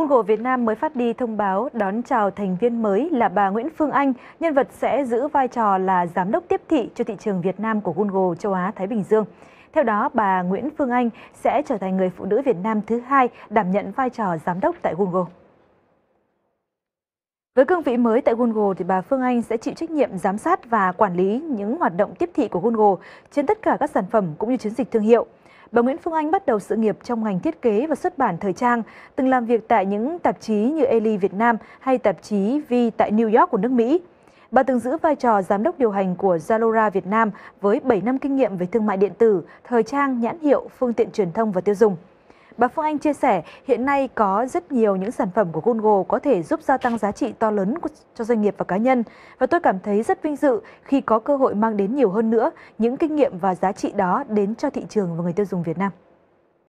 Google Việt Nam mới phát đi thông báo đón chào thành viên mới là bà Nguyễn Phương Anh, nhân vật sẽ giữ vai trò là giám đốc tiếp thị cho thị trường Việt Nam của Google châu Á Thái Bình Dương. Theo đó, bà Nguyễn Phương Anh sẽ trở thành người phụ nữ Việt Nam thứ hai đảm nhận vai trò giám đốc tại Google. Với cương vị mới tại Google thì bà Phương Anh sẽ chịu trách nhiệm giám sát và quản lý những hoạt động tiếp thị của Google trên tất cả các sản phẩm cũng như chiến dịch thương hiệu bà Nguyễn Phương Anh bắt đầu sự nghiệp trong ngành thiết kế và xuất bản thời trang, từng làm việc tại những tạp chí như Eli Việt Nam hay tạp chí V tại New York của nước Mỹ. Bà từng giữ vai trò giám đốc điều hành của Zalora Việt Nam với 7 năm kinh nghiệm về thương mại điện tử, thời trang, nhãn hiệu, phương tiện truyền thông và tiêu dùng. Bà Phương Anh chia sẻ, hiện nay có rất nhiều những sản phẩm của Google có thể giúp gia tăng giá trị to lớn cho doanh nghiệp và cá nhân. Và tôi cảm thấy rất vinh dự khi có cơ hội mang đến nhiều hơn nữa những kinh nghiệm và giá trị đó đến cho thị trường và người tiêu dùng Việt Nam.